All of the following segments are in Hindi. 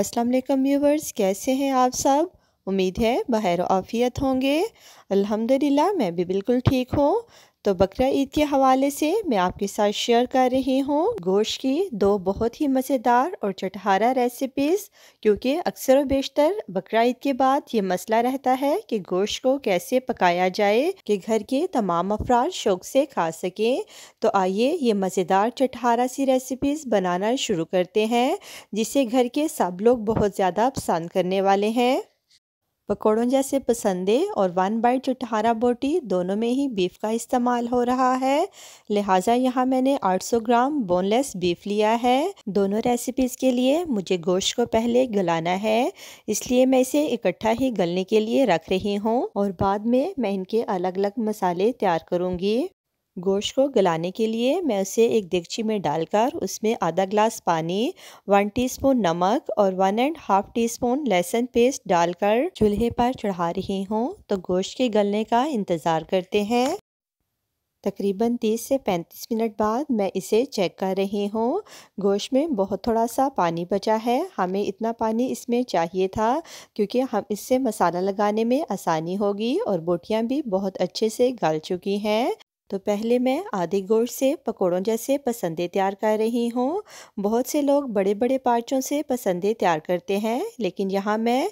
अस्सलाम वालेकुम व्यूवर्स कैसे हैं आप सब उम्मीद है बहर आफियत होंगे अल्हम्दुलिल्लाह मैं भी बिल्कुल ठीक हूँ तो बकरा ईद के हवाले से मैं आपके साथ शेयर कर रही हूँ गोश्त की दो बहुत ही मज़ेदार और चटहारा रेसिपीज़ क्योंकि अक्सर व बेशतर बकरा ईद के बाद ये मसला रहता है कि गोश्त को कैसे पकाया जाए कि घर के तमाम अफराद शौक से खा सकें तो आइए ये मज़ेदार चटहारा सी रेसिपीज़ बनाना शुरू करते हैं जिसे घर के सब लोग बहुत ज़्यादा पसंद करने वाले हैं पकौड़ों जैसे पसंदे और वन बाइट चटहारा बोटी दोनों में ही बीफ का इस्तेमाल हो रहा है लिहाजा यहाँ मैंने 800 ग्राम बोनलेस बीफ लिया है दोनों रेसिपीज़ के लिए मुझे गोश्त को पहले गलाना है इसलिए मैं इसे इकट्ठा ही गलने के लिए रख रही हूँ और बाद में मैं इनके अलग अलग मसाले तैयार करूँगी गोश्त को गलाने के लिए मैं उसे एक देगची में डालकर उसमें आधा ग्लास पानी वन टीस्पून नमक और one and half teaspoon लहसुन पेस्ट डालकर चूल्हे पर चढ़ा रही हूँ तो गोश्त के गलने का इंतज़ार करते हैं तकरीबन 30 से 35 मिनट बाद मैं इसे चेक कर रही हूँ गोश्त में बहुत थोड़ा सा पानी बचा है हमें इतना पानी इसमें चाहिए था क्योंकि हम इससे मसाला लगाने में आसानी होगी और बोटियाँ भी बहुत अच्छे से गल चुकी हैं तो पहले मैं आधे गोश्त से पकौड़ों जैसे पसंदे तैयार कर रही हूँ बहुत से लोग बड़े बड़े पार्चों से पसंदे तैयार करते हैं लेकिन यहाँ मैं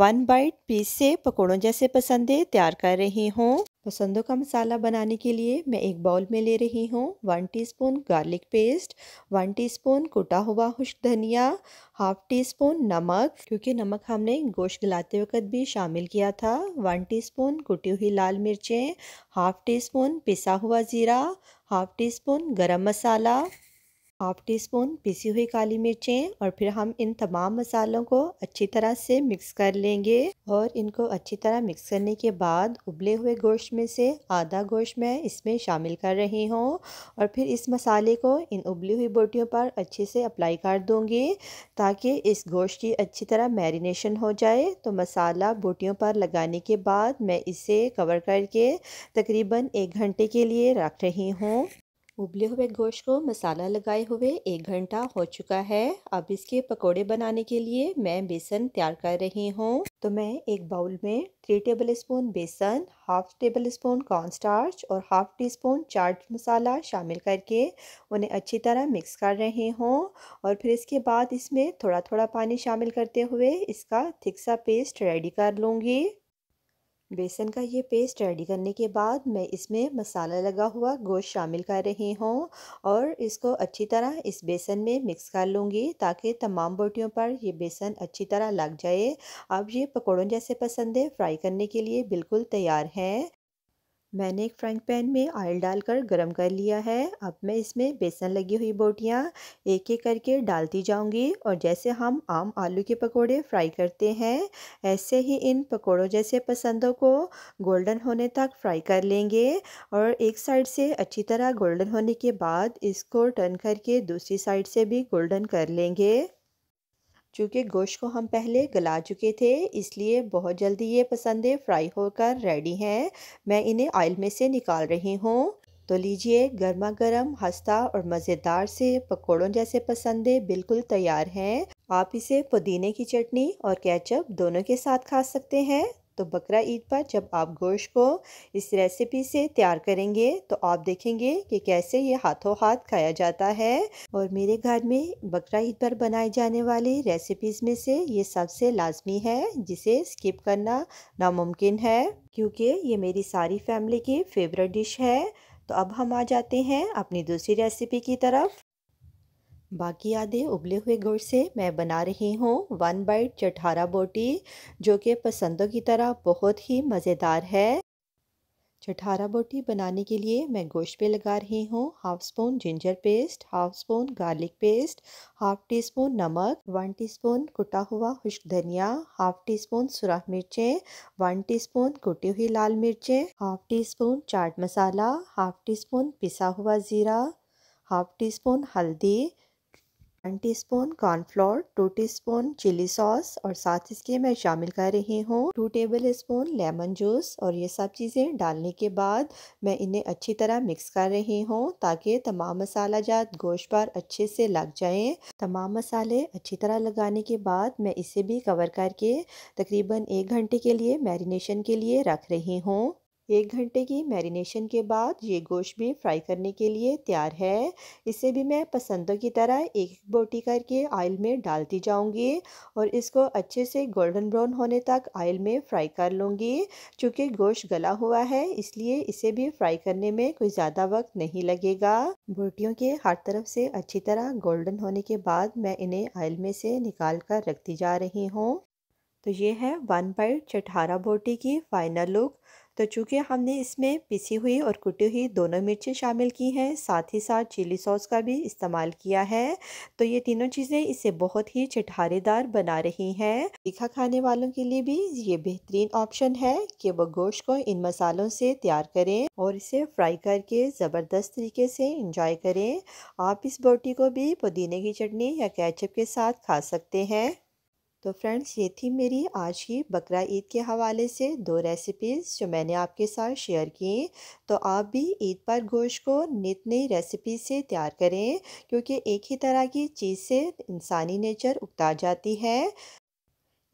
वन बाइट पीस से पकौड़ों जैसे पसंदे तैयार कर रही हूँ पसंदों का मसाला बनाने के लिए मैं एक बाउल में ले रही हूँ one teaspoon garlic paste one teaspoon कुटा हुआ खुश्क धनिया हाफ टी स्पून नमक क्योंकि नमक हमने गोश्त गलाते वक्त भी शामिल किया था वन टीस्पून कुटी हुई लाल मिर्चें हाफ टी स्पून पिसा हुआ ज़ीरा हाफ टी स्पून गरम मसाला हाफ टी स्पून पिसी हुई काली मिर्चें और फिर हम इन तमाम मसालों को अच्छी तरह से मिक्स कर लेंगे और इनको अच्छी तरह मिक्स करने के बाद उबले हुए गोश्त में से आधा गोश्त मैं इसमें शामिल कर रही हूँ और फिर इस मसाले को इन उबली हुई बोटियों पर अच्छे से अप्लाई कर दूँगी ताकि इस गोश्त की अच्छी तरह मैरिनेशन हो जाए तो मसाला बोटियों पर लगाने के बाद मैं इसे कवर करके तकरीबन एक घंटे के लिए रख रही हूँ उबले हुए गोश्त को मसाला लगाए हुए एक घंटा हो चुका है अब इसके पकोड़े बनाने के लिए मैं बेसन तैयार कर रही हूँ तो मैं एक बाउल में थ्री टेबल स्पून बेसन half tablespoon corn starch और half teaspoon chaat masala शामिल करके उन्हें अच्छी तरह मिक्स कर रही हूँ और फिर इसके बाद इसमें थोड़ा थोड़ा पानी शामिल करते हुए इसका थिक सा पेस्ट रेडी कर लूँगी बेसन का ये पेस्ट रेडी करने के बाद मैं इसमें मसाला लगा हुआ गोश्त शामिल कर रही हूँ और इसको अच्छी तरह इस बेसन में मिक्स कर लूँगी ताकि तमाम बोटियों पर ये बेसन अच्छी तरह लग जाए अब ये पकौड़ों जैसे पसंद है फ्राई करने के लिए बिल्कुल तैयार हैं मैंने एक फ्राइंग पैन में ऑयल डालकर गरम कर लिया है अब मैं इसमें बेसन लगी हुई बोटियाँ एक एक करके डालती जाऊँगी और जैसे हम आम आलू के पकोड़े फ्राई करते हैं ऐसे ही इन पकोड़ों जैसे पसंदों को गोल्डन होने तक फ्राई कर लेंगे और एक साइड से अच्छी तरह गोल्डन होने के बाद इसको टर्न करके दूसरी साइड से भी गोल्डन कर लेंगे चूँकि गोश्त को हम पहले गला चुके थे इसलिए बहुत जल्दी ये पसंदे फ्राई होकर रेडी हैं मैं इन्हें ऑयल में से निकाल रही हूँ तो लीजिए गर्मा गर्म हस्ता और मज़ेदार से पकौड़ों जैसे पसंदे बिल्कुल तैयार हैं आप इसे पुदीने की चटनी और केचप दोनों के साथ खा सकते हैं तो बकरा ईद पर जब आप गोश्त को इस रेसिपी से तैयार करेंगे तो आप देखेंगे कि कैसे ये हाथों हाथ खाया जाता है और मेरे घर में बकरा ईद पर बनाई जाने वाली रेसिपीज़ में से ये सबसे लाजमी है जिसे स्किप करना नामुमकिन है क्योंकि ये मेरी सारी फैमिली की फेवरेट डिश है तो अब हम आ जाते हैं अपनी दूसरी रेसिपी की तरफ बाकी आधे उबले हुए गुड़ से मैं बना रही हूँ वन बाइट चटारा बोटी जो कि पसंदों की तरह बहुत ही मज़ेदार है चटारा बोटी बनाने के लिए मैं गोश्त पे लगा रही हूँ half spoon ginger paste half spoon garlic paste half teaspoon नमक वन टीस्पून कुटा हुआ खुश्क धनिया हाफ टी स्पून सुराख मिर्चें वन टीस्पून कुटी हुई लाल मिर्चें half teaspoon chaat masala half teaspoon पिसा हुआ ज़ीरा हाफ टी स्पून हल्दी one teaspoon cornflour two teaspoon chilli sauce और साथ इसके मैं शामिल कर रही हूँ two tablespoon lemon juice और ये सब चीज़ें डालने के बाद मैं इन्हें अच्छी तरह मिक्स कर रही हूँ ताकि तमाम मसाला जात गोश्त पर अच्छे से लग जाएं तमाम मसाले अच्छी तरह लगाने के बाद मैं इसे भी कवर करके तकरीबन एक घंटे के लिए मैरिनेशन के लिए रख रही हूँ एक घंटे की मैरिनेशन के बाद ये गोश्त भी फ्राई करने के लिए तैयार है इसे भी मैं पसंदों की तरह एक बोटी करके आयल में डालती जाऊंगी और इसको अच्छे से गोल्डन ब्राउन होने तक आयल में फ्राई कर लूंगी क्योंकि गोश्त गला हुआ है इसलिए इसे भी फ्राई करने में कोई ज़्यादा वक्त नहीं लगेगा बोटियों के हर तरफ से अच्छी तरह गोल्डन होने के बाद मैं इन्हें आयल में से निकाल कर रखती जा रही हूँ तो ये है वन बाइट चटहारा बोटी की फ़ाइनल लुक तो चूँकि हमने इसमें पिसी हुई और कुटी हुई दोनों मिर्चें शामिल की हैं साथ ही साथ चिली सॉस का भी इस्तेमाल किया है तो ये तीनों चीज़ें इसे बहुत ही चटारेदार बना रही हैं तीखा खाने वालों के लिए भी ये बेहतरीन ऑप्शन है कि वह गोश्त को इन मसालों से तैयार करें और इसे फ्राई करके ज़बरदस्त तरीके से इंजॉय करें आप इस बोटी को भी पुदीने की चटनी या कैचअप के साथ खा सकते हैं तो फ्रेंड्स ये थी मेरी आज की बकरा ईद के हवाले से दो रेसिपीज़ जो मैंने आपके साथ शेयर की तो आप भी ईद पर गोश्त को नित नई रेसिपी से तैयार करें क्योंकि एक ही तरह की चीज़ से इंसानी नेचर उगता जाती है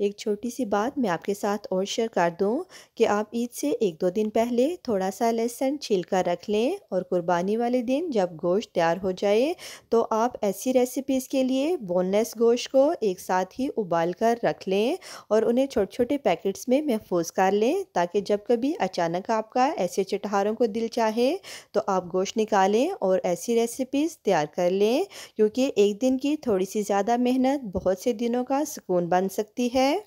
एक छोटी सी बात मैं आपके साथ और शेयर कर दूं कि आप ईद से एक दो दिन पहले थोड़ा सा लहसुन छील कर रख लें और कुर्बानी वाले दिन जब गोश्त तैयार हो जाए तो आप ऐसी रेसिपीज़ के लिए बोनलेस गोश्त को एक साथ ही उबाल कर रख लें और उन्हें छोटे छोटे पैकेट्स में महफूज कर लें ताकि जब कभी अचानक आपका ऐसे चटहारों को दिल चाहे तो आप गोश्त निकालें और ऐसी रेसिपीज़ तैयार कर लें क्योंकि एक दिन की थोड़ी सी ज़्यादा मेहनत बहुत से दिनों का सुकून बन सकती है है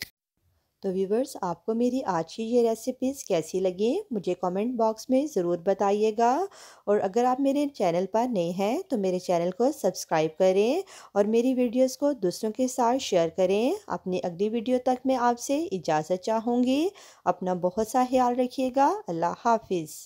तो व्यूवर्स आपको मेरी आज की ये रेसिपीज़ कैसी लगी मुझे कमेंट बॉक्स में ज़रूर बताइएगा और अगर आप मेरे चैनल पर नए हैं तो मेरे चैनल को सब्सक्राइब करें और मेरी वीडियोस को दूसरों के साथ शेयर करें अपनी अगली वीडियो तक मैं आपसे इजाज़त चाहूँगी अपना बहुत सा ख्याल रखिएगा अल्लाह हाफिज़